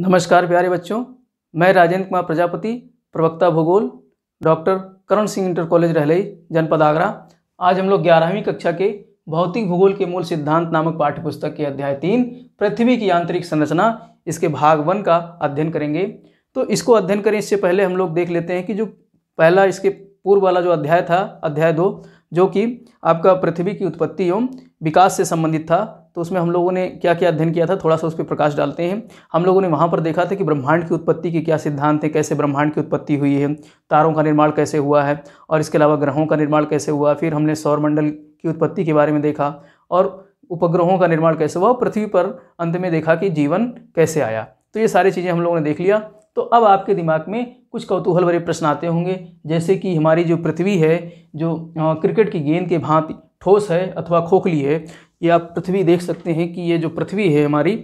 नमस्कार प्यारे बच्चों मैं राजेंद्र कुमार प्रजापति प्रवक्ता भूगोल doctor Karan Singh inter college Rahlai जनपद आगरा आज हम लोग ग्यारहवीं कक्षा के भौतिक भूगोल के मूल सिद्धांत नामक पाठ्यपुस्तक के अध्याय तीन पृथ्वी की यांत्रिक संरचना इसके भाग वन का अध्ययन करेंगे तो इसको अध्ययन करें इससे पहले हम लोग देख लेते हैं कि जो पहला इसके पूर्व वाला जो अध्याय था अध्याय दो जो कि आपका पृथ्वी की उत्पत्ति एवं विकास से संबंधित था तो उसमें हम लोगों ने क्या क्या अध्ययन किया था थोड़ा सा उस पर प्रकाश डालते हैं हम लोगों ने वहाँ पर देखा था कि ब्रह्मांड की उत्पत्ति के क्या सिद्धांत हैं कैसे ब्रह्मांड की उत्पत्ति हुई है तारों का निर्माण कैसे हुआ है और इसके अलावा ग्रहों का निर्माण कैसे हुआ फिर हमने सौरमंडल की उत्पत्ति के बारे में देखा और उपग्रहों का निर्माण कैसे हुआ पृथ्वी पर अंत में देखा कि जीवन कैसे आया तो ये सारी चीज़ें हम लोगों ने देख लिया तो अब आपके दिमाग में कुछ कौतूहल भरे प्रश्न आते होंगे जैसे कि हमारी जो पृथ्वी है जो क्रिकेट की गेंद के भांति ठोस है अथवा खोखली है ये आप पृथ्वी देख सकते हैं कि ये जो पृथ्वी है हमारी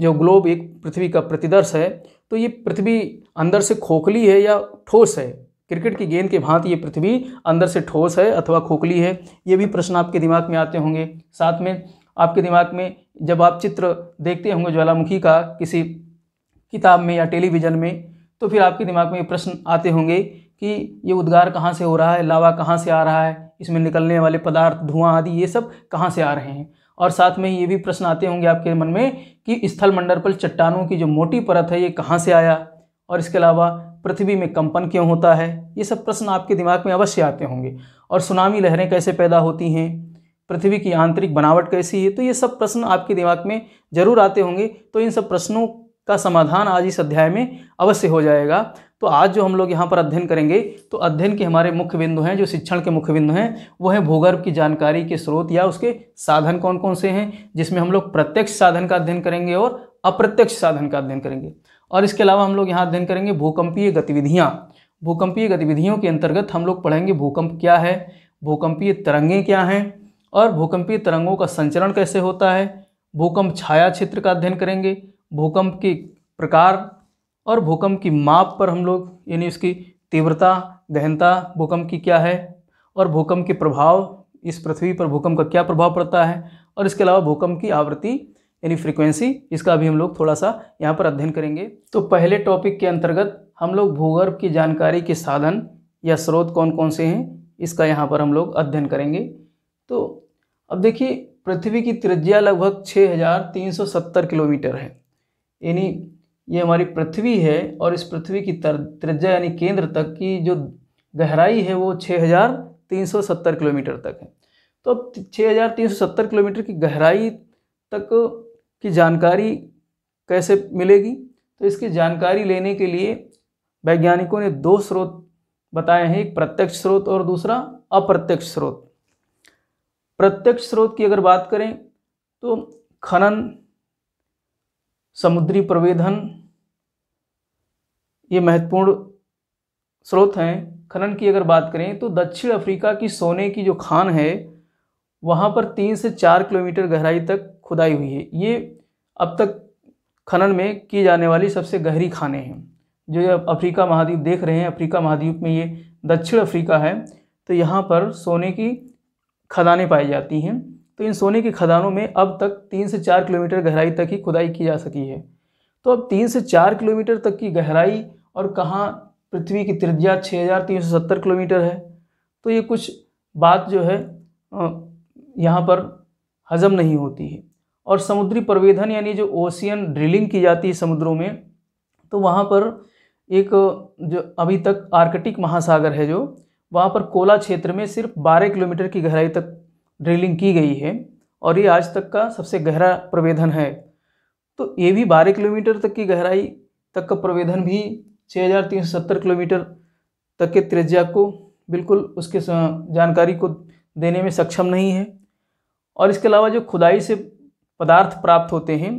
जो ग्लोब एक पृथ्वी का प्रतिदर्श है तो ये पृथ्वी अंदर से खोखली है या ठोस है क्रिकेट की गेंद के भांति ये पृथ्वी अंदर से ठोस है अथवा खोखली है ये भी प्रश्न आपके दिमाग में आते होंगे साथ में आपके दिमाग में जब आप चित्र देखते होंगे ज्वालामुखी का किसी किताब में या टेलीविज़न में तो फिर आपके दिमाग में ये प्रश्न आते होंगे कि ये उद्गार कहाँ से हो रहा है लावा कहाँ से आ रहा है इसमें निकलने वाले पदार्थ धुआं आदि ये सब कहाँ से आ रहे हैं और साथ में ये भी प्रश्न आते होंगे आपके मन में कि स्थल मंडल पर चट्टानों की जो मोटी परत है ये कहाँ से आया और इसके अलावा पृथ्वी में कंपन क्यों होता है ये सब प्रश्न आपके दिमाग में अवश्य आते होंगे और सुनामी लहरें कैसे पैदा होती हैं पृथ्वी की आंतरिक बनावट कैसी है तो ये सब प्रश्न आपके दिमाग में जरूर आते होंगे तो इन सब प्रश्नों का समाधान आज इस अध्याय में अवश्य हो जाएगा तो आज जो हम लोग यहाँ पर अध्ययन करेंगे तो अध्ययन के हमारे मुख्य बिंदु हैं जो शिक्षण के मुख्य बिंदु हैं वो है भूगर्भ की जानकारी के स्रोत या उसके साधन कौन कौन से हैं जिसमें हम लोग प्रत्यक्ष साधन का अध्ययन करेंगे और अप्रत्यक्ष साधन का अध्ययन करेंगे और इसके अलावा हम लोग यहाँ अध्ययन करेंगे भूकंपीय गतिविधियाँ भूकंपीय गतिविधियों के अंतर्गत हम लोग पढ़ेंगे भूकंप क्या है भूकंपीय तरंगें क्या हैं और भूकंपीय तरंगों का संचरण कैसे होता है भूकंप छाया क्षेत्र का अध्ययन करेंगे भूकंप के प्रकार और भूकंप की माप पर हम लोग यानी उसकी तीव्रता गहनता भूकंप की क्या है और भूकंप के प्रभाव इस पृथ्वी पर भूकंप का क्या प्रभाव पड़ता है और इसके अलावा भूकंप की आवृत्ति यानी फ्रीक्वेंसी इसका भी हम लोग थोड़ा सा यहाँ पर अध्ययन करेंगे तो पहले टॉपिक के अंतर्गत हम लोग भूगर्भ की जानकारी के साधन या स्रोत कौन कौन से हैं इसका यहाँ पर हम लोग अध्ययन करेंगे तो अब देखिए पृथ्वी की त्रिज्या लगभग 6370 किलोमीटर है यानी ये हमारी पृथ्वी है और इस पृथ्वी की त्रिज्या यानी केंद्र तक की जो गहराई है वो 6370 किलोमीटर तक है तो अब 6370 किलोमीटर की गहराई तक की जानकारी कैसे मिलेगी तो इसकी जानकारी लेने के लिए वैज्ञानिकों ने दो स्रोत बताए हैं एक प्रत्यक्ष स्रोत और दूसरा अप्रत्यक्ष स्रोत प्रत्यक्ष स्रोत की अगर बात करें तो खनन समुद्री प्रवेदन ये महत्वपूर्ण स्रोत हैं खनन की अगर बात करें तो दक्षिण अफ्रीका की सोने की जो खान है वहाँ पर तीन से चार किलोमीटर गहराई तक खुदाई हुई है ये अब तक खनन में की जाने वाली सबसे गहरी खाने हैं जो ये अफ्रीका महाद्वीप देख रहे हैं अफ्रीका महाद्वीप में ये दक्षिण अफ्रीका है तो यहाँ पर सोने की खदानें पाई जाती हैं तो इन सोने की खदानों में अब तक तीन से चार किलोमीटर गहराई तक ही खुदाई की जा सकी है तो अब तीन से चार किलोमीटर तक की गहराई और कहाँ पृथ्वी की त्रिज्या 6,370 किलोमीटर है तो ये कुछ बात जो है यहाँ पर हजम नहीं होती है और समुद्री प्रवेधन यानी जो ओशियन ड्रिलिंग की जाती है समुद्रों में तो वहाँ पर एक जो अभी तक आर्कटिक महासागर है जो वहाँ पर कोला क्षेत्र में सिर्फ 12 किलोमीटर की गहराई तक ड्रिलिंग की गई है और ये आज तक का सबसे गहरा प्रवेदन है तो ये भी बारह किलोमीटर तक की गहराई तक का प्रवेदन भी 6370 किलोमीटर तक के त्रिज्या को बिल्कुल उसके जानकारी को देने में सक्षम नहीं है और इसके अलावा जो खुदाई से पदार्थ प्राप्त होते हैं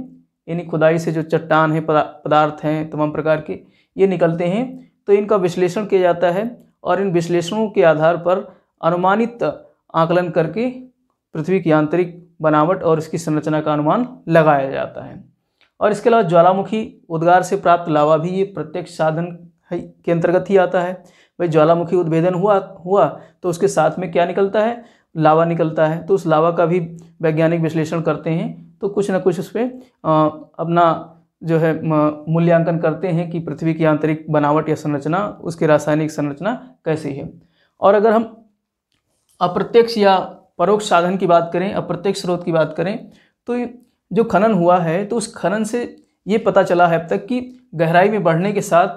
यानी खुदाई से जो चट्टान है पदार्थ हैं तमाम प्रकार के ये निकलते हैं तो इनका विश्लेषण किया जाता है और इन विश्लेषणों के आधार पर अनुमानित आकलन करके पृथ्वी की आंतरिक बनावट और इसकी संरचना का अनुमान लगाया जाता है और इसके अलावा ज्वालामुखी उद्गार से प्राप्त लावा भी ये प्रत्यक्ष साधन के अंतर्गत ही आता है भाई ज्वालामुखी उद्भेदन हुआ हुआ तो उसके साथ में क्या निकलता है लावा निकलता है तो उस लावा का भी वैज्ञानिक विश्लेषण करते हैं तो कुछ ना कुछ उस पर अपना जो है मूल्यांकन करते हैं कि पृथ्वी की आंतरिक बनावट या संरचना उसकी रासायनिक संरचना कैसी है और अगर हम अप्रत्यक्ष या परोक्ष साधन की बात करें अप्रत्यक्ष स्रोत की बात करें तो जो खनन हुआ है तो उस खनन से ये पता चला है अब तक कि गहराई में बढ़ने के साथ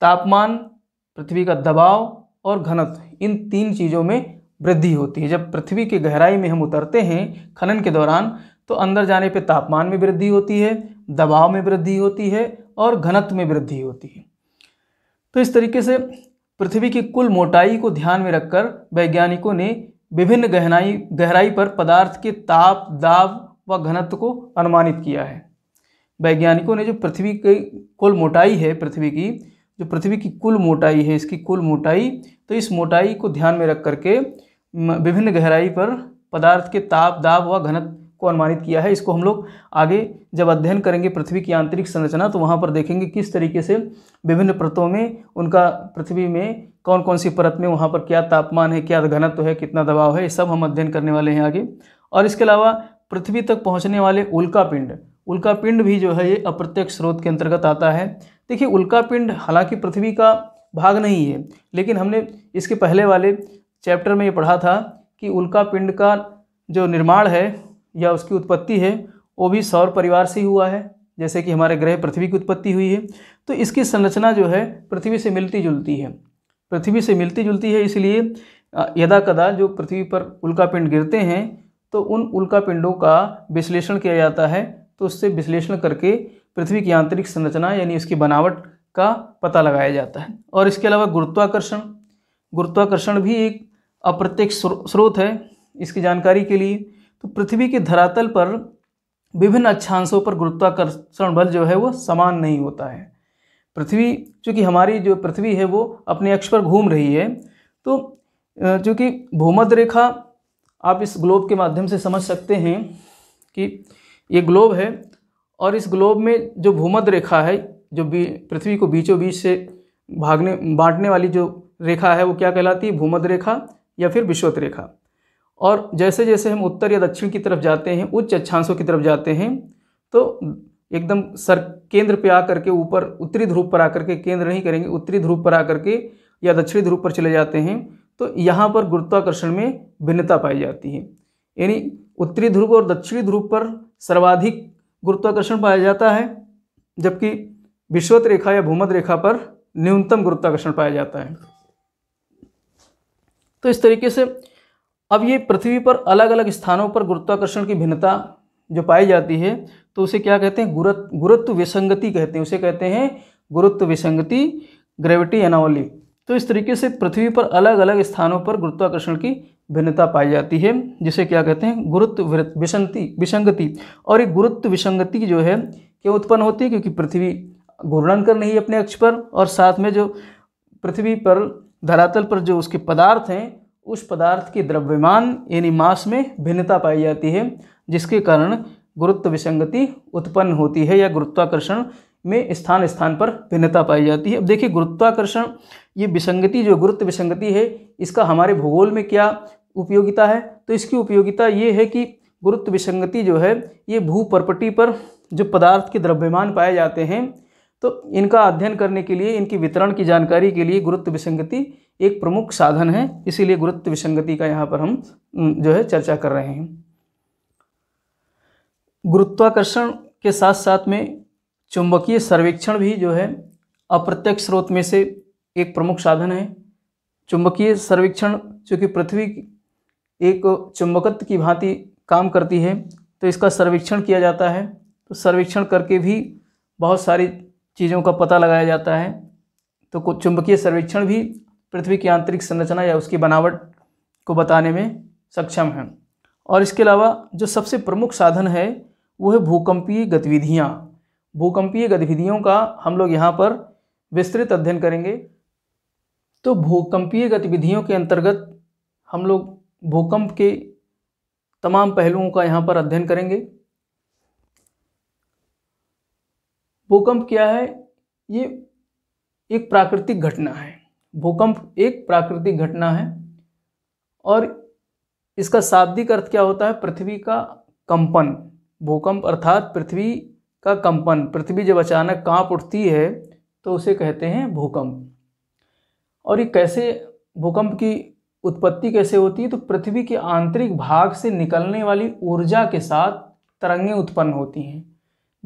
तापमान पृथ्वी का दबाव और घनत्व इन तीन चीज़ों में वृद्धि होती है जब पृथ्वी के गहराई में हम उतरते हैं खनन के दौरान तो अंदर जाने पे तापमान में वृद्धि होती है दबाव में वृद्धि होती है और घनत्व में वृद्धि होती है तो इस तरीके से पृथ्वी की कुल मोटाई को ध्यान में रखकर वैज्ञानिकों ने विभिन्न गहराई गहराई पर पदार्थ के ताप दाब व घनत्व को अनुमानित किया है वैज्ञानिकों ने जो पृथ्वी की कुल मोटाई है पृथ्वी की जो पृथ्वी की कुल मोटाई है इसकी कुल मोटाई तो इस मोटाई को ध्यान में रख करके विभिन्न गहराई पर पदार्थ के ताप दाब व घनत्व को अनुमानित किया है इसको हम लोग आगे जब अध्ययन करेंगे पृथ्वी की आंतरिक संरचना तो वहाँ पर देखेंगे किस तरीके से विभिन्न प्रतों में उनका पृथ्वी में कौन कौन सी परत में वहाँ पर क्या तापमान है क्या घनत्व है कितना दबाव है ये सब हम अध्ययन करने वाले हैं आगे और इसके अलावा पृथ्वी तक पहुँचने वाले उल्का पिंड उल्का पिंड भी जो है ये अप्रत्यक्ष स्रोत के अंतर्गत आता है देखिए उल्का पिंड हालांकि पृथ्वी का भाग नहीं है लेकिन हमने इसके पहले वाले चैप्टर में ये पढ़ा था कि उल्का पिंड का जो निर्माण है या उसकी उत्पत्ति है वो भी सौर परिवार से ही हुआ है जैसे कि हमारे ग्रह पृथ्वी की उत्पत्ति हुई है तो इसकी संरचना जो है पृथ्वी से मिलती जुलती है पृथ्वी से मिलती जुलती है इसलिए यदा कदा जो पृथ्वी पर उल्कापिंड गिरते हैं तो उन उल्कापिंडों का विश्लेषण किया जाता है तो उससे विश्लेषण करके पृथ्वी की आंतरिक संरचना यानी उसकी बनावट का पता लगाया जाता है और इसके अलावा गुरुत्वाकर्षण गुरुत्वाकर्षण भी एक अप्रत्यक्ष स्रोत है इसकी जानकारी के लिए तो पृथ्वी के धरातल पर विभिन्न अक्षांशों पर गुरुत्वाकर्षण बल जो है वो समान नहीं होता है पृथ्वी चूँकि हमारी जो पृथ्वी है वो अपने अक्ष पर घूम रही है तो चूँकि भूमध्य रेखा आप इस ग्लोब के माध्यम से समझ सकते हैं कि ये ग्लोब है और इस ग्लोब में जो भूमध्य रेखा है जो पृथ्वी को बीचों बीच से भागने बांटने वाली जो रेखा है वो क्या कहलाती है भूमध्य रेखा या फिर विश्वत रेखा और जैसे जैसे हम उत्तर या दक्षिण की तरफ जाते हैं उच्च अक्षांशों की तरफ जाते हैं तो एकदम सर केंद्र पे आकर के ऊपर उत्तरी ध्रुव पर आकर के केंद्र नहीं करेंगे उत्तरी ध्रुव पर आकर के या दक्षिणी ध्रुव पर चले जाते हैं तो यहाँ पर गुरुत्वाकर्षण में भिन्नता पाई जाती है यानी उत्तरी ध्रुव और दक्षिणी ध्रुव पर सर्वाधिक गुरुत्वाकर्षण पाया जाता है जबकि विश्वत रेखा या भूमध रेखा पर न्यूनतम गुरुत्वाकर्षण पाया जाता है तो इस तरीके से अब ये पृथ्वी पर अलग अलग स्थानों पर गुरुत्वाकर्षण की भिन्नता जो पाई जाती है तो उसे क्या कहते हैं गुरुत्व गुरुत्व विसंगति कहते हैं उसे कहते हैं गुरुत्व विसंगति ग्रेविटी एनावली तो इस तरीके से पृथ्वी पर अलग अलग स्थानों पर गुरुत्वाकर्षण की भिन्नता पाई जाती है जिसे क्या कहते हैं गुरुत्व विसंगति विसंगति और ये गुरुत्व विसंगति जो है क्यों उत्पन्न होती है क्योंकि पृथ्वी घूर्णन कर रही है अपने अक्ष पर और साथ में जो पृथ्वी पर धरातल पर जो उसके पदार्थ हैं उस पदार्थ के द्रव्यमान यानी मास में भिन्नता पाई जाती है जिसके कारण गुरुत्व विसंगति उत्पन्न होती है या गुरुत्वाकर्षण में स्थान स्थान पर भिन्नता पाई जाती है अब देखिए गुरुत्वाकर्षण ये विसंगति जो गुरुत्व विसंगति है इसका हमारे भूगोल में क्या उपयोगिता है तो इसकी उपयोगिता ये है कि गुरुत्व विसंगति जो है ये भूपरपटी पर जो पदार्थ के द्रव्यमान पाए जाते हैं तो इनका अध्ययन करने के लिए इनकी वितरण की जानकारी के लिए गुरुत्व विसंगति एक प्रमुख साधन है इसीलिए गुरुत्व विसंगति का यहाँ पर हम जो है चर्चा कर रहे हैं गुरुत्वाकर्षण के साथ साथ में चुंबकीय सर्वेक्षण भी जो है अप्रत्यक्ष स्रोत में से एक प्रमुख साधन है चुंबकीय सर्वेक्षण चूँकि पृथ्वी एक चुंबकत्व की भांति काम करती है तो इसका सर्वेक्षण किया जाता है तो सर्वेक्षण करके भी बहुत सारी चीज़ों का पता लगाया जाता है तो कुछ चुंबकीय सर्वेक्षण भी पृथ्वी की आंतरिक संरचना या उसकी बनावट को बताने में सक्षम है और इसके अलावा जो सबसे प्रमुख साधन है वो है भूकंपीय गतिविधियाँ भूकंपीय गतिविधियों का हम लोग यहाँ पर विस्तृत अध्ययन करेंगे तो भूकंपीय गतिविधियों के अंतर्गत हम लोग भूकंप के तमाम पहलुओं का यहाँ पर अध्ययन करेंगे भूकंप क्या है ये एक प्राकृतिक घटना है भूकंप एक प्राकृतिक घटना है और इसका शाब्दिक अर्थ क्या होता है पृथ्वी का कंपन भूकंप अर्थात पृथ्वी का कंपन पृथ्वी जब अचानक कांप उठती है तो उसे कहते हैं भूकंप और ये कैसे भूकंप की उत्पत्ति कैसे होती है तो पृथ्वी के आंतरिक भाग से निकलने वाली ऊर्जा के साथ तरंगे उत्पन्न होती हैं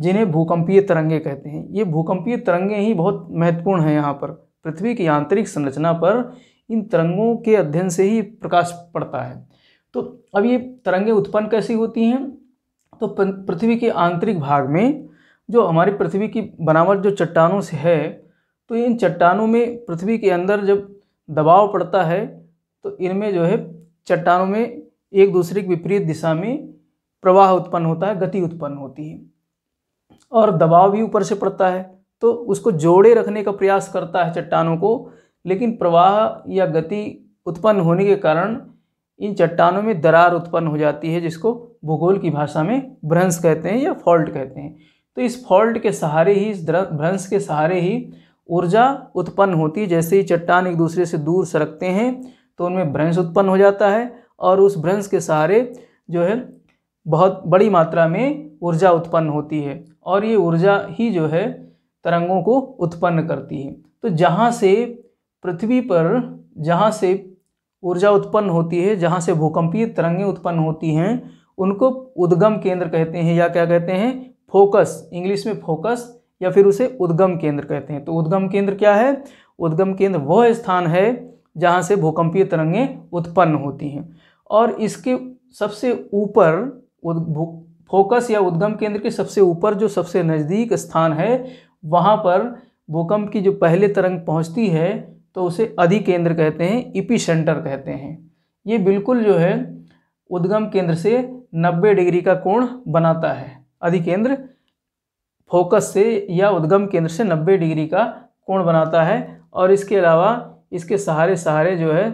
जिन्हें भूकंपीय तरंगे कहते हैं ये भूकंपीय तरंगे ही बहुत महत्वपूर्ण हैं यहाँ पर पृथ्वी की आंतरिक संरचना पर इन तरंगों के अध्ययन से ही प्रकाश पड़ता है तो अब ये तरंगे उत्पन्न कैसी होती हैं तो पृथ्वी के आंतरिक भाग में जो हमारी पृथ्वी की बनावट जो चट्टानों से है तो इन चट्टानों में पृथ्वी के अंदर जब दबाव पड़ता है तो इनमें जो है चट्टानों में एक दूसरे की विपरीत दिशा में प्रवाह उत्पन्न होता है गति उत्पन्न होती है और दबाव भी ऊपर से पड़ता है तो उसको जोड़े रखने का प्रयास करता है चट्टानों को लेकिन प्रवाह या गति उत्पन्न होने के कारण इन चट्टानों में दरार उत्पन्न हो जाती है जिसको भूगोल की भाषा में भ्रंश कहते हैं या फॉल्ट कहते हैं तो इस फॉल्ट के सहारे ही इस भ्रंश के सहारे ही ऊर्जा उत्पन्न होती है जैसे ही चट्टान एक दूसरे से दूर सरकते हैं तो उनमें भ्रंश उत्पन्न हो जाता है और उस भ्रंश के सहारे जो है बहुत बड़ी मात्रा में ऊर्जा उत्पन्न होती है और ये ऊर्जा ही जो है तरंगों को उत्पन्न करती है तो जहाँ से पृथ्वी पर जहाँ से ऊर्जा उत्पन्न होती है जहाँ से भूकंपीय तरंगें उत्पन्न होती हैं उनको उद्गम केंद्र कहते हैं या क्या कहते हैं फोकस इंग्लिश में फोकस या फिर उसे उद्गम केंद्र कहते हैं तो उद्गम केंद्र क्या है उद्गम केंद्र वह स्थान है जहाँ से भूकंपीय तरंगें उत्पन्न होती हैं और इसके सबसे ऊपर फोकस या उद्गम केंद्र के सबसे ऊपर जो सबसे नज़दीक स्थान है वहाँ पर भूकंप की जो पहले तरंग पहुँचती है तो उसे अधिकेंद्र कहते हैं इपी सेंटर कहते हैं ये बिल्कुल जो है उद्गम केंद्र से 90 डिग्री का कोण बनाता है अधिकेंद्र फोकस से या उद्गम केंद्र से 90 डिग्री का कोण बनाता है और इसके अलावा इसके सहारे सहारे जो है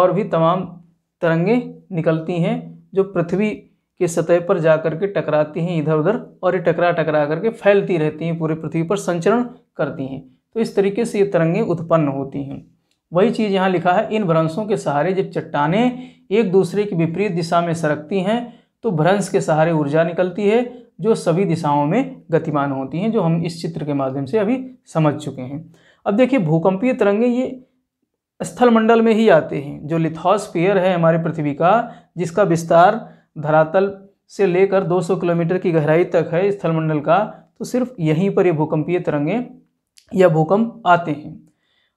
और भी तमाम तरंगे निकलती हैं जो पृथ्वी के सतह पर जा कर के टकराती हैं इधर उधर और ये टकरा टकरा करके फैलती रहती हैं पूरे पृथ्वी पर संचरण करती हैं तो इस तरीके से ये तरंगें उत्पन्न होती हैं वही चीज़ यहाँ लिखा है इन भ्रंशों के सहारे जब चट्टाने एक दूसरे की विपरीत दिशा में सरकती हैं तो भ्रंश के सहारे ऊर्जा निकलती है जो सभी दिशाओं में गतिमान होती हैं जो हम इस चित्र के माध्यम से अभी समझ चुके हैं अब देखिए भूकंपीय तरंगें ये स्थलमंडल में ही आते हैं जो लिथॉस्फेयर है हमारे पृथ्वी का जिसका विस्तार धरातल से लेकर 200 किलोमीटर की गहराई तक है स्थलमंडल का तो सिर्फ यहीं पर ये भूकंपीय तरंगें या भूकंप आते हैं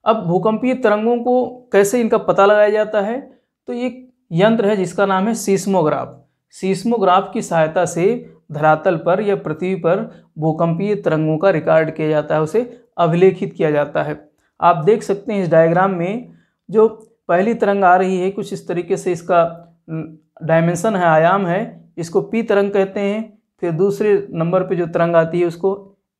अब भूकंपीय तरंगों को कैसे इनका पता लगाया जाता है तो एक यंत्र है जिसका नाम है सीस्मोग्राफ सीस्मोग्राफ की सहायता से धरातल पर या पृथ्वी पर भूकंपीय तरंगों का रिकॉर्ड किया जाता है उसे अभिलेखित किया जाता है आप देख सकते हैं इस डायग्राम में जो पहली तरंग आ रही है कुछ इस तरीके से इसका डायमेंसन है आयाम है इसको पी तरंग कहते हैं फिर दूसरे नंबर पे जो तरंग आती है उसको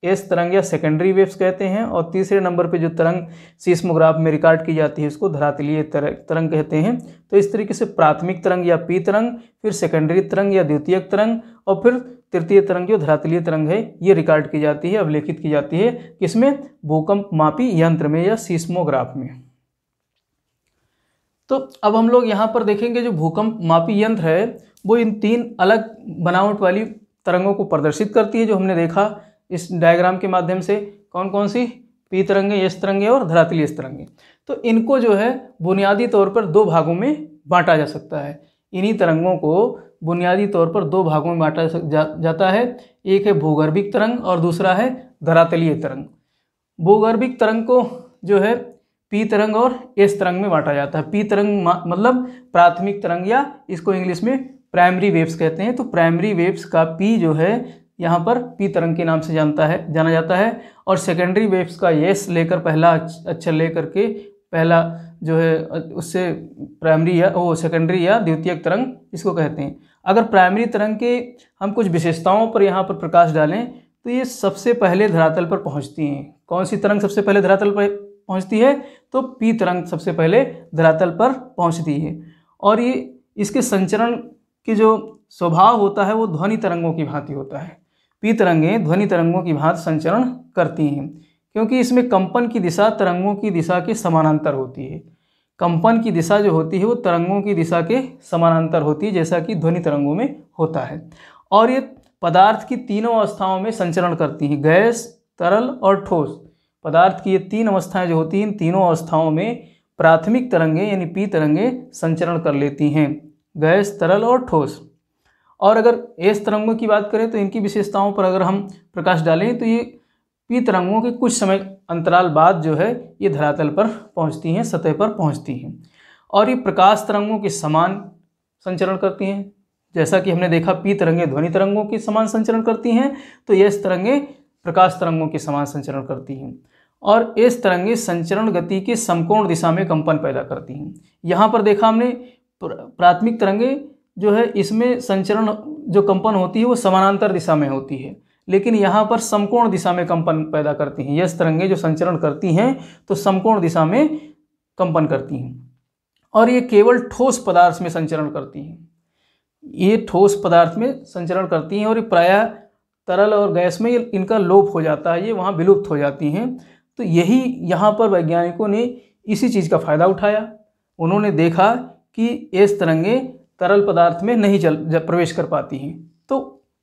एस तरंग या सेकेंडरी वेव्स कहते हैं और तीसरे नंबर पे जो तरंग सीस्मोग्राफ में रिकॉर्ड की जाती है उसको धरातलीय तरंग कहते हैं तो इस तरीके से प्राथमिक तरंग या पी तरंग फिर सेकेंडरी तरंग या द्वितीयक तरंग और फिर तृतीय तरंग जो धरातलीय तरंग है ये रिकॉर्ड की जाती है अवलेखित की जाती है किसमें भूकंप मापी यंत्र में या सीस्मोग्राफ में तो अब हम लोग यहाँ पर देखेंगे जो भूकंप मापी यंत्र है वो इन तीन अलग बनावट वाली तरंगों को प्रदर्शित करती है जो हमने देखा इस डायग्राम के माध्यम से कौन कौन सी पी तरंगे यश तरंगे और धरातलीय तरंगे तो इनको जो है बुनियादी तौर पर दो भागों में बांटा जा सकता है इन्हीं तरंगों को बुनियादी तौर पर दो भागों में बांटा जाता है एक है भूगर्भिक तरंग और दूसरा है धरातलीय तरंग भूगर्भिक तरंग को जो है पी तरंग और एस तरंग में बांटा जाता है पी तरंग मतलब प्राथमिक तरंग या इसको इंग्लिश में प्राइमरी वेव्स कहते हैं तो प्राइमरी वेव्स का पी जो है यहाँ पर पी तरंग के नाम से जानता है जाना जाता है और सेकेंडरी वेव्स का येस लेकर पहला अच्छा ले करके पहला जो है उससे प्राइमरी या वो सेकेंडरी या द्वितीयक तरंग इसको कहते हैं अगर प्राइमरी तरंग के हम कुछ विशेषताओं पर यहाँ पर प्रकाश डालें तो ये सबसे पहले धरातल पर पहुँचती हैं कौन सी तरंग सबसे पहले धरातल पर पहुँचती है तो पी तरंग सबसे पहले धरातल पर पहुँचती है और ये इसके संचरण के जो स्वभाव होता है वो ध्वनि तरंगों की भांति होता है पी तरंगें ध्वनि तरंगों की भांति संचरण करती हैं क्योंकि इसमें कंपन की दिशा तरंगों की दिशा के समानांतर होती है कंपन की दिशा जो होती है वो तरंगों की दिशा के समानांतर होती है जैसा कि ध्वनि तरंगों में होता है और ये पदार्थ की तीनों अवस्थाओं में संचरण करती हैं गैस तरल और ठोस पदार्थ की ये तीन अवस्थाएं जो होती हैं इन तीनों अवस्थाओं में प्राथमिक तरंगे यानी पी तरंगे संचरण कर लेती हैं गैस तरल और ठोस और अगर एस तरंगों की बात करें तो इनकी विशेषताओं पर अगर हम प्रकाश डालें तो ये पी तरंगों के कुछ समय अंतराल बाद जो है ये धरातल पर पहुंचती हैं सतह पर पहुंचती हैं और ये प्रकाश तरंगों के समान संचरण करती हैं जैसा कि हमने देखा पी तरंगें ध्वनि तरंगों के समान संचरण करती हैं तो एस तरंगें प्रकाश तरंगों के समान संचरण करती हैं और एस तरंगें संचरण गति के समकोण दिशा में कंपन पैदा करती हैं यहाँ पर देखा हमने प्राथमिक तरंगें जो है इसमें संचरण जो कंपन होती है वो समानांतर दिशा में होती है लेकिन यहाँ पर समकोण दिशा में कंपन पैदा करती हैं यश तरंगे जो संचरण करती हैं तो समकोण दिशा में कंपन करती हैं और ये केवल ठोस पदार्थ में संचरण करती हैं ये ठोस पदार्थ में संचरण करती हैं और ये प्रायः तरल और गैस में इनका लोप हो जाता है ये वहाँ विलुप्त हो जाती हैं तो यही यहाँ पर वैज्ञानिकों ने इसी चीज़ का फ़ायदा उठाया उन्होंने देखा कि ये तरंगे तरल पदार्थ में नहीं चल प्रवेश कर पाती हैं तो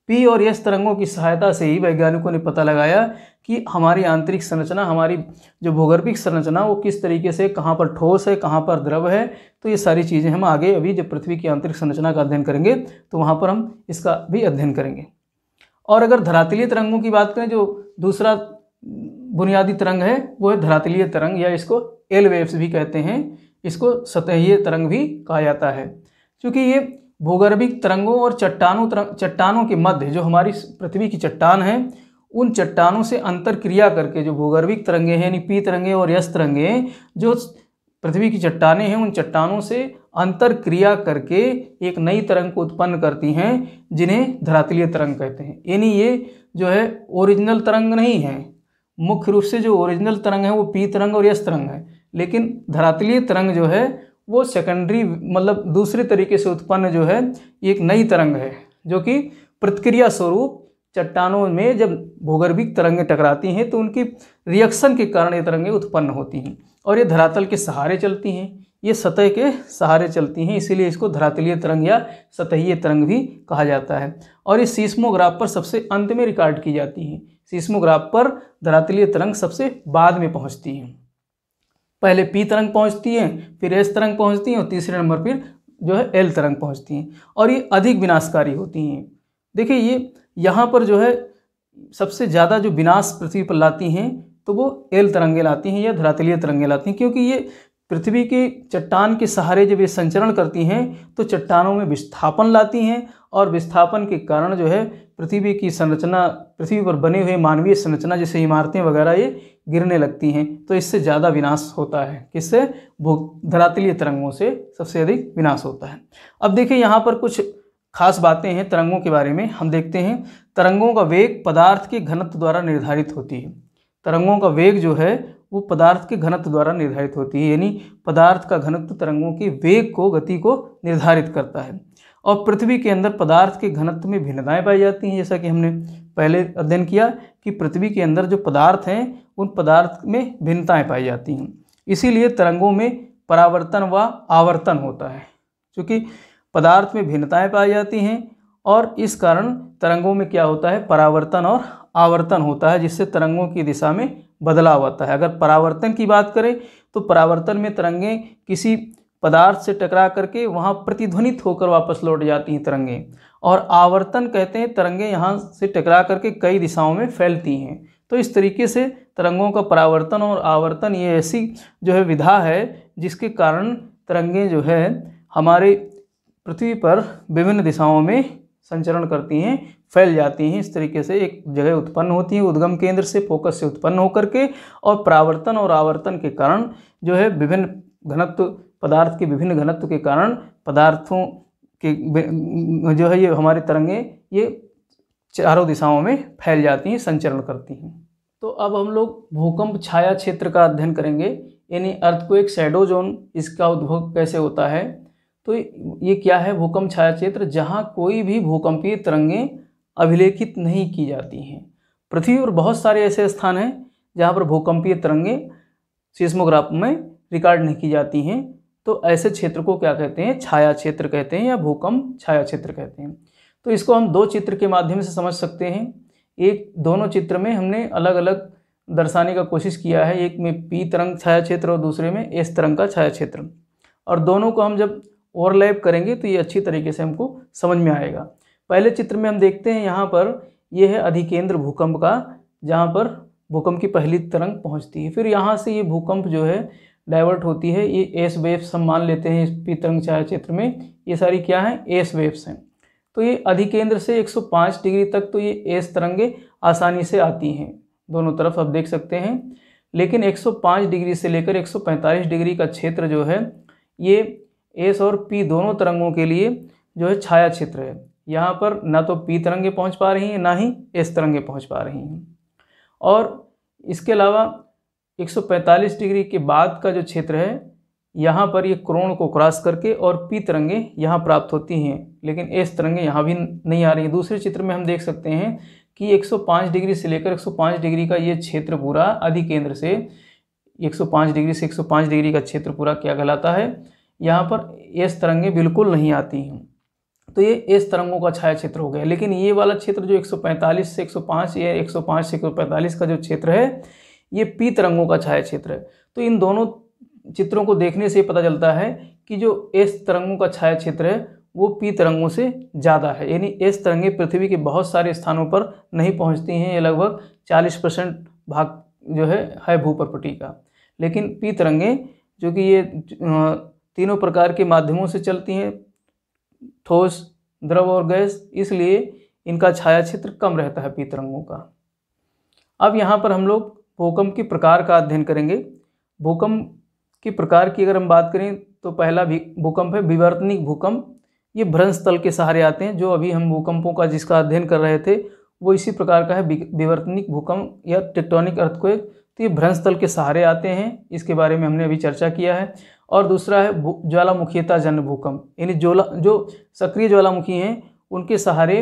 पी और एस तरंगों की सहायता से ही वैज्ञानिकों ने पता लगाया कि हमारी आंतरिक संरचना हमारी जो भूगर्भिक संरचना वो किस तरीके से कहाँ पर ठोस है कहाँ पर द्रव है तो ये सारी चीज़ें हम आगे अभी जब पृथ्वी की आंतरिक संरचना का अध्ययन करेंगे तो वहाँ पर हम इसका भी अध्ययन करेंगे और अगर धरातलीय तरंगों की बात करें जो दूसरा बुनियादी तरंग है वो है धरातलीय तरंग या इसको एल वेव्स भी कहते हैं इसको सतहीय तरंग भी कहा जाता है क्योंकि ये भूगर्भिक तरंगों और चट्टानों तरंग चट्टानों के मध्य जो हमारी पृथ्वी की चट्टान है उन चट्टानों से अंतर क्रिया करके जो भूगर्भिक तरंगे हैं यानी पी तरंगे और यश तरंगे जो पृथ्वी की चट्टानें हैं उन चट्टानों से अंतर क्रिया करके एक नई तरंग को उत्पन्न करती हैं जिन्हें धरातलीय तरंग कहते हैं यानी ये जो है ओरिजिनल तरंग नहीं है मुख्य रूप से जो ओरिजिनल तरंग है वो पी तरंग और यश तरंग है लेकिन धरातलीय तरंग जो है वो सेकेंडरी मतलब दूसरे तरीके से उत्पन्न जो है एक नई तरंग है जो कि प्रतिक्रिया स्वरूप चट्टानों में जब भूगर्भिक तरंगें टकराती हैं तो उनकी रिएक्शन के कारण ये तरंगें उत्पन्न होती हैं और ये धरातल के सहारे चलती हैं ये सतह के सहारे चलती हैं इसीलिए इसको धरातलीय तरंग या सतहीय तरंग भी कहा जाता है और ये सीस्मोग्राफ पर सबसे अंत में रिकॉर्ड की जाती हैं सीस्मोग्राफ पर धरातलीय तरंग सबसे बाद में पहुँचती हैं पहले पी तरंग पहुंचती है फिर एस तरंग पहुंचती है और तीसरे नंबर पर जो है एल तरंग पहुंचती हैं और ये अधिक विनाशकारी होती हैं देखिए ये यहाँ पर जो है सबसे ज़्यादा जो विनाश पृथ्वी पर लाती हैं तो वो एल तरंगे लाती हैं या धरातलीय तरंगे लाती हैं क्योंकि ये पृथ्वी की चट्टान के सहारे जब ये संचरण करती हैं तो चट्टानों में विस्थापन लाती हैं और विस्थापन के कारण जो है पृथ्वी की संरचना पृथ्वी पर बने हुए मानवीय संरचना जैसे इमारतें वगैरह ये गिरने लगती हैं तो इससे ज़्यादा विनाश होता है किससे भू धरातलीय तरंगों से सबसे अधिक विनाश होता है अब देखिए यहाँ पर कुछ खास बातें हैं तरंगों के बारे में हम देखते हैं तरंगों का वेग पदार्थ के घनत्व द्वारा निर्धारित होती है तरंगों का वेग जो है वो पदार्थ के घनत्व द्वारा निर्धारित होती है यानी पदार्थ का घनत्व तरंगों के वेग को गति को निर्धारित करता है और पृथ्वी के अंदर पदार्थ के घनत्व में भिन्नताएं पाई जाती हैं जैसा कि हमने पहले अध्ययन किया कि पृथ्वी के अंदर जो पदार्थ हैं उन पदार्थ में भिन्नताएं पाई जाती हैं इसीलिए तरंगों में परावर्तन व आवर्तन होता है क्योंकि पदार्थ में भिन्नताएं पाई जाती हैं और इस कारण तरंगों में क्या होता है परावर्तन और आवर्तन होता है जिससे तरंगों की दिशा में बदलाव आता है अगर परावर्तन की बात करें तो परावर्तन में तरंगें किसी पदार्थ से टकरा करके वहाँ प्रतिध्वनित होकर वापस लौट जाती हैं तरंगें और आवर्तन कहते हैं तरंगें यहाँ से टकरा करके कई दिशाओं में फैलती हैं तो इस तरीके से तरंगों का परावर्तन और आवर्तन ये ऐसी जो है विधा है जिसके कारण तरंगें जो है हमारे पृथ्वी पर विभिन्न दिशाओं में संचरण करती हैं फैल जाती हैं इस तरीके से एक जगह उत्पन्न होती है उद्गम केंद्र से फोकस से उत्पन्न होकर के और प्रावर्तन और आवर्तन के कारण जो है विभिन्न घनत्व पदार्थ के विभिन्न घनत्व के कारण पदार्थों के जो है ये हमारे तरंगे ये चारों दिशाओं में फैल जाती हैं संचरण करती हैं तो अब हम लोग भूकंप छाया क्षेत्र का अध्ययन करेंगे यानी अर्थ को एक सैडो जोन इसका उद्भव कैसे होता है तो ये क्या है भूकंप छाया क्षेत्र जहाँ कोई भी भूकंपीय तरंगें अभिलेखित नहीं की जाती हैं पृथ्वी पर बहुत सारे ऐसे स्थान हैं जहाँ पर भूकंपीय तरंगें सीस्मोग्राफ में रिकॉर्ड नहीं की जाती हैं तो ऐसे क्षेत्र को क्या कहते हैं छाया क्षेत्र कहते हैं या भूकंप छाया क्षेत्र कहते हैं तो इसको हम दो चित्र के माध्यम से समझ सकते हैं एक दोनों चित्र में हमने अलग अलग दर्शाने का कोशिश किया है एक में पी तरंग छाया क्षेत्र और दूसरे में एस तरंग का छाया क्षेत्र और दोनों को हम जब ओवरलैप करेंगे तो ये अच्छी तरीके से हमको समझ में आएगा पहले चित्र में हम देखते हैं यहाँ पर ये है अधिकेंद्र भूकंप का जहाँ पर भूकंप की पहली तरंग पहुँचती है फिर यहाँ से ये भूकंप जो है डाइवर्ट होती है ये एस वेव्स हम मान लेते हैं इस पी तरंग छायाचित्र में ये सारी क्या हैं एस वेव्स हैं तो ये अधिकेंद्र से 105 डिग्री तक तो ये एस तरंगे आसानी से आती हैं दोनों तरफ आप देख सकते हैं लेकिन 105 डिग्री से लेकर 145 डिग्री का क्षेत्र जो है ये एस और पी दोनों तरंगों के लिए जो है छाया क्षेत्र है यहाँ पर ना तो पी तरंगे पहुँच पा रही हैं ना ही एस तरंगे पहुँच पा रही हैं और इसके अलावा 145 डिग्री के बाद का जो क्षेत्र है यहाँ पर ये क्रोण को क्रॉस करके और पी तरंगे यहाँ प्राप्त होती हैं लेकिन एस तरंगे यहाँ भी नहीं आ रही हैं दूसरे चित्र में हम देख सकते हैं कि 105 डिग्री से लेकर 105 डिग्री का ये क्षेत्र पूरा अधिकेंद्र से 105 डिग्री से 105 डिग्री का क्षेत्र पूरा क्या कहलाता है यहाँ पर एस तरंगें बिल्कुल नहीं आती हैं तो ये एस तरंगों का छाया क्षेत्र हो गया लेकिन ये वाला क्षेत्र जो 145 से 105 या 105 से 145 का जो क्षेत्र है ये पी तरंगों का छाया क्षेत्र है तो इन दोनों चित्रों को देखने से पता चलता है कि जो एस तरंगों का छाया क्षेत्र है वो पी तरंगों से ज़्यादा है यानी एस तरंगें पृथ्वी के बहुत सारे स्थानों पर नहीं पहुँचती हैं ये लगभग चालीस परसेंट भाग जो है है भूपरपटी का लेकिन पी तरंगें जो कि ये तीनों प्रकार के माध्यमों से चलती हैं ठोस द्रव और गैस इसलिए इनका छाया क्षेत्र कम रहता है पीतरंगों का अब यहाँ पर हम लोग भूकंप के प्रकार का अध्ययन करेंगे भूकंप के प्रकार की अगर हम बात करें तो पहला भी भूकंप है विवर्तनिक भूकंप ये भ्रंश तल के सहारे आते हैं जो अभी हम भूकंपों का जिसका अध्ययन कर रहे थे वो इसी प्रकार का है विवर्तनिक भूकंप या टेक्टोनिक एक तो ये भ्रंश तल के सहारे आते हैं इसके बारे में हमने अभी चर्चा किया है और दूसरा है ज्वालामुखीता जन्य भूकंप यानी ज्वाला जो सक्रिय ज्वालामुखी हैं उनके सहारे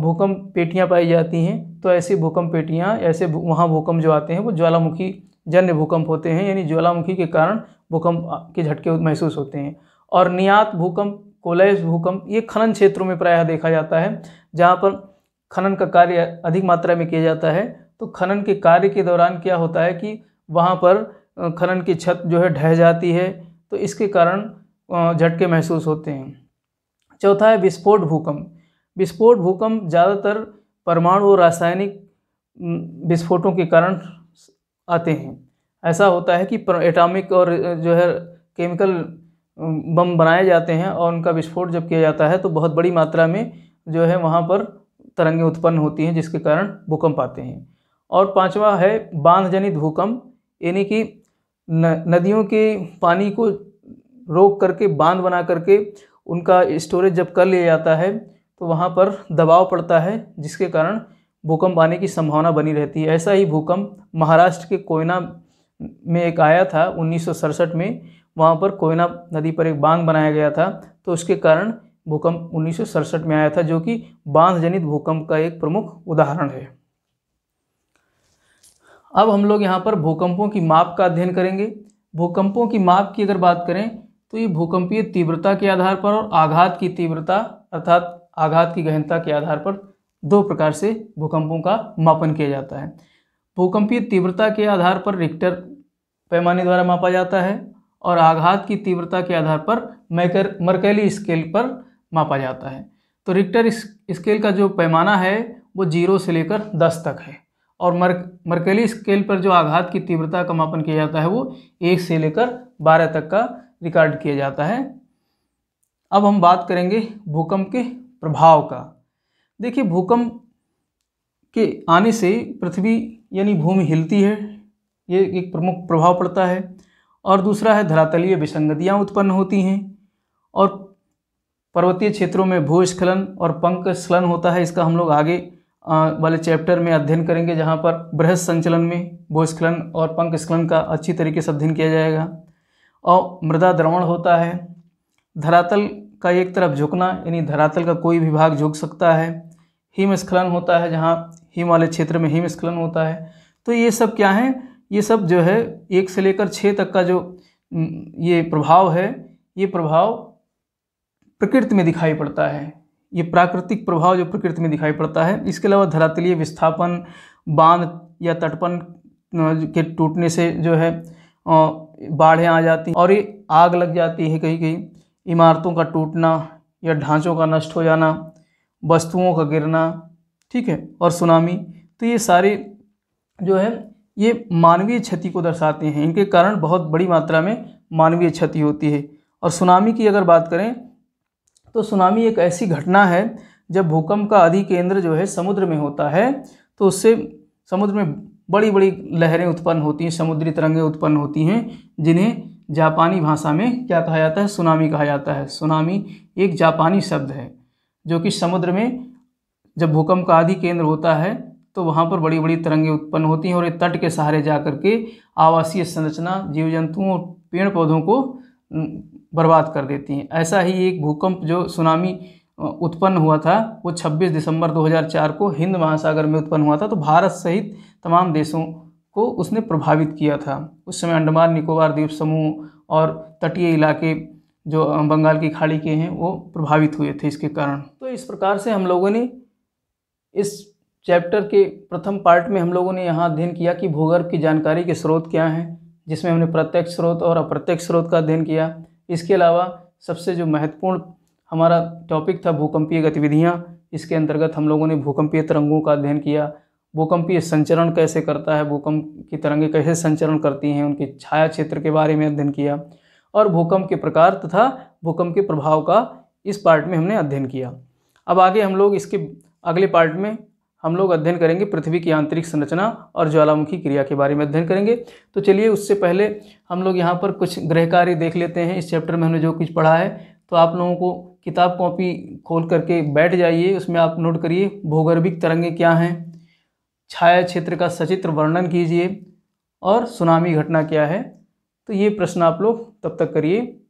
भूकंप पेटियाँ पाई जाती हैं तो ऐसी भूकंप पेटियाँ ऐसे वहाँ भूकंप जो आते हैं वो ज्वालामुखी जन्य भूकंप होते हैं यानी ज्वालामुखी के कारण भूकंप के झटके महसूस होते हैं और नियात भूकंप कोलैस भूकंप ये खनन क्षेत्रों में प्रायः देखा जाता है जहाँ पर खनन का कार्य अधिक मात्रा में किया जाता है तो खनन के कार्य के दौरान क्या होता है कि वहाँ पर खनन की छत जो है ढह जाती है तो इसके कारण झटके महसूस होते हैं चौथा है विस्फोट भूकंप विस्फोट भूकंप ज़्यादातर परमाणु और रासायनिक विस्फोटों के कारण आते हैं ऐसा होता है कि एटॉमिक और जो है केमिकल बम बनाए जाते हैं और उनका विस्फोट जब किया जाता है तो बहुत बड़ी मात्रा में जो है वहाँ पर तरंगें उत्पन्न होती हैं जिसके कारण भूकंप आते हैं और पांचवा है बांधजनित भूकंप यानी कि नदियों के पानी को रोक करके बांध बना करके उनका स्टोरेज जब कर लिया जाता है तो वहाँ पर दबाव पड़ता है जिसके कारण भूकंप आने की संभावना बनी रहती है ऐसा ही भूकंप महाराष्ट्र के कोयना में एक आया था उन्नीस में वहाँ पर कोयना नदी पर एक बांध बनाया गया था तो उसके कारण भूकंप उन्नीस में आया था जो कि बांध जनित भूकंप का एक प्रमुख उदाहरण है अब हम लोग यहाँ पर भूकंपों की माप का अध्ययन करेंगे भूकंपों की माप की अगर बात करें तो ये भूकंपीय तीव्रता के आधार पर और आघात की तीव्रता अर्थात आघात की गहनता के आधार पर दो प्रकार से भूकंपों का मापन किया जाता है भूकंपीय तीव्रता के आधार पर रिक्टर पैमाने द्वारा मापा जाता है और आघात की तीव्रता के आधार पर मैकर मरकैली स्केल पर मापा जाता है तो रिक्टर स्केल का जो पैमाना है वो जीरो से लेकर दस तक है और मर मर्केली स्केल पर जो आघात की तीव्रता का मापन किया जाता है वो एक से लेकर बारह तक का रिकॉर्ड किया जाता है अब हम बात करेंगे भूकंप के प्रभाव का देखिए भूकंप के आने से पृथ्वी यानी भूमि हिलती है ये एक प्रमुख प्रभाव पड़ता है और दूसरा है धरातलीय विसंगतियाँ उत्पन्न होती हैं और पर्वतीय क्षेत्रों में भूस्खलन और पंख स्खलन होता है इसका हम लोग आगे वाले चैप्टर में अध्ययन करेंगे जहाँ पर बृहस् संचलन में भूस्खलन और पंख स्खलन का अच्छी तरीके से अध्ययन किया जाएगा और मृदा द्रवण होता है धरातल का एक तरफ झुकना यानी धरातल का कोई भी भाग झुक सकता है हिमस्खलन होता है जहाँ हिम वाले क्षेत्र में हिमस्खलन होता है तो ये सब क्या है ये सब जो है एक से लेकर छः तक का जो ये प्रभाव है ये प्रभाव प्रकृति में दिखाई पड़ता है ये प्राकृतिक प्रभाव जो प्रकृति में दिखाई पड़ता है इसके अलावा धरातलीय विस्थापन बांध या तटपन के टूटने से जो है बाढ़ें आ जाती हैं और ये आग लग जाती है कहीं कहीं इमारतों का टूटना या ढांचों का नष्ट हो जाना वस्तुओं का गिरना ठीक है और सुनामी तो ये सारे जो है ये मानवीय क्षति को दर्शाते हैं इनके कारण बहुत बड़ी मात्रा में मानवीय क्षति होती है और सुनामी की अगर बात करें तो सुनामी एक ऐसी घटना है जब भूकंप का अधि केंद्र जो है समुद्र में होता है तो उससे समुद्र में बड़ी बड़ी लहरें उत्पन्न होती हैं समुद्री तरंगें उत्पन्न होती हैं जिन्हें जापानी भाषा में क्या कहा जाता है सुनामी कहा जाता है सुनामी एक जापानी शब्द है जो कि समुद्र में जब भूकंप का आदि केंद्र होता है तो वहाँ पर बड़ी बड़ी तरंगें उत्पन्न होती हैं और ये तट के सहारे जा कर के आवासीय संरचना जीव जंतुओं और पेड़ पौधों को बर्बाद कर देती हैं ऐसा ही एक भूकंप जो सुनामी उत्पन्न हुआ था वो 26 दिसंबर 2004 को हिंद महासागर में उत्पन्न हुआ था तो भारत सहित तमाम देशों को उसने प्रभावित किया था उस समय अंडमान निकोबार द्वीप समूह और तटीय इलाके जो बंगाल की खाड़ी के हैं वो प्रभावित हुए थे इसके कारण तो इस प्रकार से हम लोगों ने इस चैप्टर के प्रथम पार्ट में हम लोगों ने यहाँ अध्ययन किया कि भूगर्भ की जानकारी के स्रोत क्या हैं जिसमें हमने प्रत्यक्ष स्रोत और अप्रत्यक्ष स्रोत का अध्ययन किया इसके अलावा सबसे जो महत्वपूर्ण हमारा टॉपिक था भूकंपीय गतिविधियाँ इसके अंतर्गत हम लोगों ने भूकंपीय तरंगों का अध्ययन किया भूकंपीय संचरण कैसे करता है भूकंप की तरंगें कैसे संचरण करती हैं उनके छाया क्षेत्र के बारे में अध्ययन किया और भूकंप के प्रकार तथा भूकंप के प्रभाव का इस पार्ट में हमने अध्ययन किया अब आगे हम लोग इसके अगले पार्ट में हम लोग अध्ययन करेंगे पृथ्वी की आंतरिक संरचना और ज्वालामुखी क्रिया के बारे में अध्ययन करेंगे तो चलिए उससे पहले हम लोग यहाँ पर कुछ गृह कार्य देख लेते हैं इस चैप्टर में हमने जो कुछ पढ़ा है तो आप लोगों को किताब कॉपी खोल करके बैठ जाइए उसमें आप नोट करिए भूगर्भिक तरंगे क्या हैं छाया क्षेत्र का सचित्र वर्णन कीजिए और सुनामी घटना क्या है तो ये प्रश्न आप लोग तब तक करिए